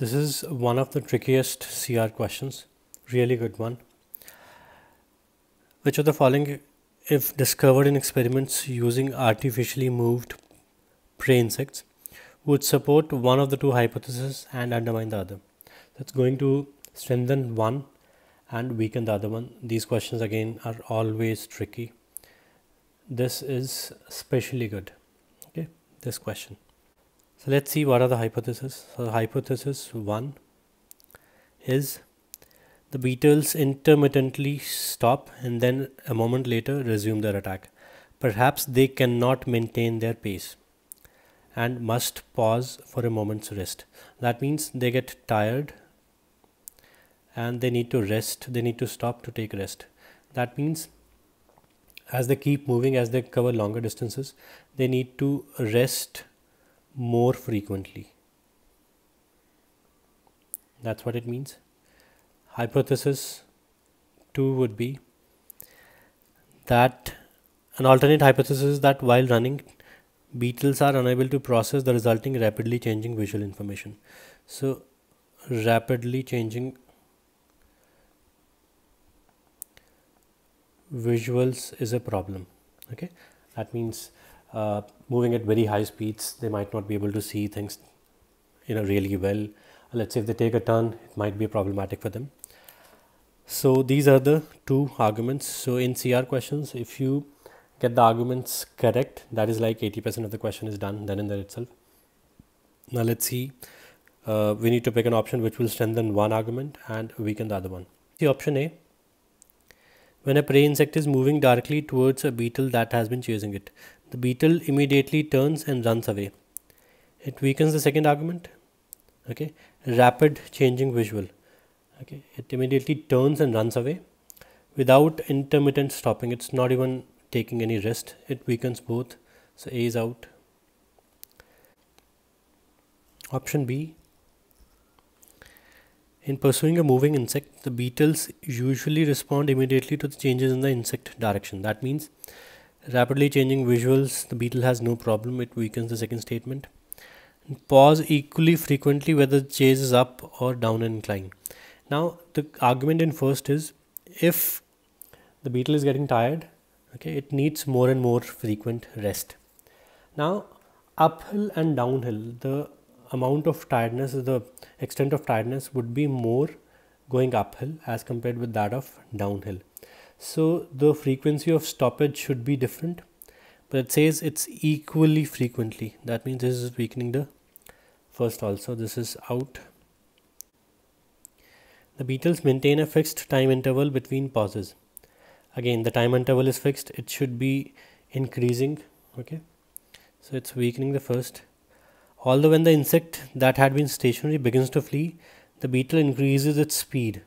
This is one of the trickiest CR questions, really good one. Which of the following, if discovered in experiments using artificially moved prey insects, would support one of the two hypotheses and undermine the other? That's going to strengthen one and weaken the other one. These questions again are always tricky. This is especially good, okay, this question. So let's see what are the hypotheses. So hypothesis 1 is the beetles intermittently stop and then a moment later resume their attack. Perhaps they cannot maintain their pace and must pause for a moment's rest. That means they get tired and they need to rest, they need to stop to take rest. That means as they keep moving, as they cover longer distances, they need to rest more frequently. That's what it means. Hypothesis 2 would be that an alternate hypothesis is that while running, beetles are unable to process the resulting rapidly changing visual information. So, rapidly changing visuals is a problem. Okay, that means uh, moving at very high speeds, they might not be able to see things, you know, really well. Let's say if they take a turn, it might be problematic for them. So these are the two arguments. So in CR questions, if you get the arguments correct, that is like 80% of the question is done then and there itself. Now let's see, uh, we need to pick an option which will strengthen one argument and weaken the other one. The option A, when a prey insect is moving directly towards a beetle that has been chasing it. The beetle immediately turns and runs away. It weakens the second argument. Okay, rapid changing visual. Okay, it immediately turns and runs away without intermittent stopping. It's not even taking any rest. It weakens both. So A is out. Option B in pursuing a moving insect, the beetles usually respond immediately to the changes in the insect direction. That means rapidly changing visuals, the beetle has no problem, it weakens the second statement. pause equally frequently whether the chase is up or down an incline. Now, the argument in first is if the beetle is getting tired, okay, it needs more and more frequent rest. Now, uphill and downhill, the amount of tiredness, the extent of tiredness would be more going uphill as compared with that of downhill. So the frequency of stoppage should be different, but it says it's equally frequently. That means this is weakening the first also. This is out. The beetles maintain a fixed time interval between pauses. Again, the time interval is fixed. It should be increasing. Okay. So it's weakening the first Although when the insect that had been stationary begins to flee, the beetle increases its speed.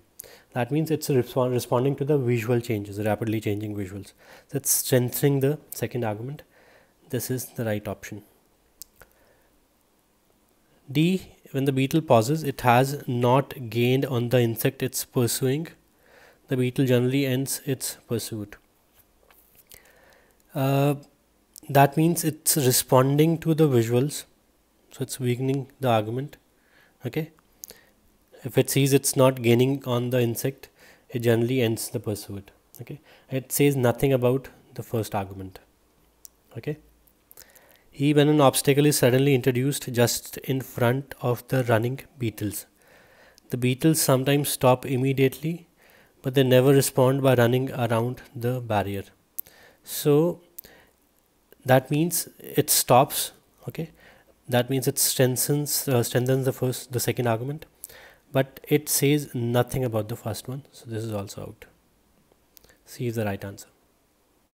That means it's responding to the visual changes, rapidly changing visuals. That's strengthening the second argument. This is the right option. D, when the beetle pauses, it has not gained on the insect it's pursuing. The beetle generally ends its pursuit. Uh, that means it's responding to the visuals so it's weakening the argument okay if it sees it's not gaining on the insect it generally ends the pursuit okay it says nothing about the first argument okay Even when an obstacle is suddenly introduced just in front of the running beetles the beetles sometimes stop immediately but they never respond by running around the barrier so that means it stops okay that means it strengthens uh, strengthens the first the second argument but it says nothing about the first one so this is also out See is the right answer